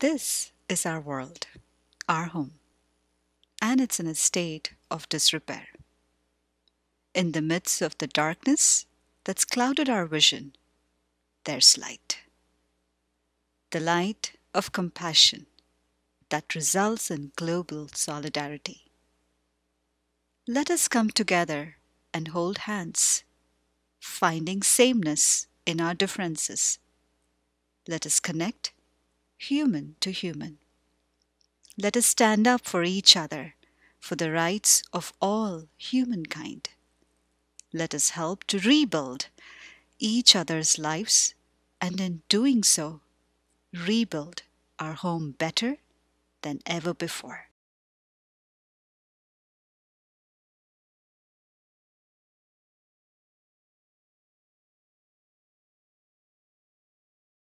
This is our world, our home, and it's in a state of disrepair. In the midst of the darkness that's clouded our vision, there's light. The light of compassion that results in global solidarity. Let us come together and hold hands, finding sameness in our differences. Let us connect human to human. Let us stand up for each other, for the rights of all humankind. Let us help to rebuild each other's lives and in doing so, rebuild our home better than ever before.